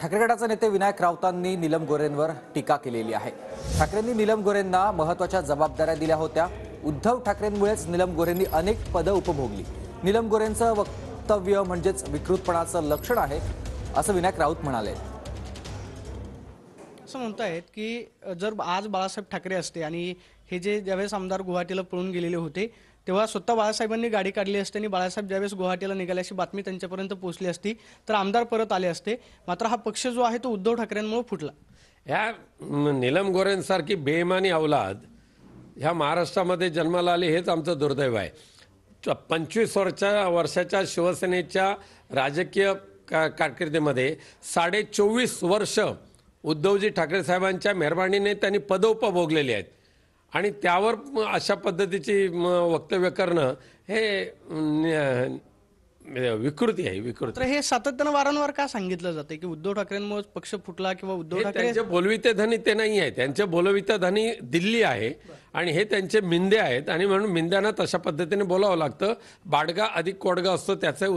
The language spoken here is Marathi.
ठाकरे गटाचे नेते विनायक राऊतांनी नीलम गोरेंवर टीका केलेली आहे ठाकरेंनी नीलम गोरेंना महत्वाच्या जबाबदाऱ्या दिल्या होत्या उद्धव ठाकरेंमुळेच नीलम गोरेंनी अनेक पदं उपभोगली नीलम गोरेंचं वक्तव्य म्हणजेच विकृतपणाचं लक्षण आहे असं विनायक राऊत म्हणाले असं आहेत की जर आज बाळासाहेब ठाकरे असते आणि हे जे ज्यावेळेस आमदार गुवाहाटीला पळून गेलेले होते तेव्हा स्वतः बाळासाहेबांनी गाडी काढली असते आणि बाळासाहेब ज्यावेळेस गुवाहाटीला अशी बातमी त्यांच्यापर्यंत पोहोचली असती तर आमदार परत आले असते मात्र हा पक्ष जो आहे तो उद्धव ठाकरेंमुळे फुटला ह्या नीलम गोरेंसारखी बेमानी अवलाद ह्या महाराष्ट्रामध्ये जन्माला आली हेच आमचं दुर्दैव आहे पंचवीस वर्षा वर्षाच्या शिवसेनेच्या राजकीय का कारकिर्दीमध्ये साडे चोवीस वर्ष उद्धवजी ठाकरे साहेबांच्या मेहरबानीने त्यांनी पदोपा भोगलेली आहेत आणि त्यावर अशा पद्धतीची वक्तव्य करणं हे विकृती आहे विकृती हे सातत्यानं वारंवार का सांगितलं जाते की उद्धव ठाकरेंमुळे पक्ष फुटला किंवा उद्धव ठाकरे बोलविते धनी ते नाही आहे त्यांचे बोलविते धनी दिल्ली आहे आणि हे त्यांचे मिंदे आहेत आणि म्हणून मिंद्यांना तशा पद्धतीने बोलावं लागतं बाडगा अधिक कोडगा असतो त्याचं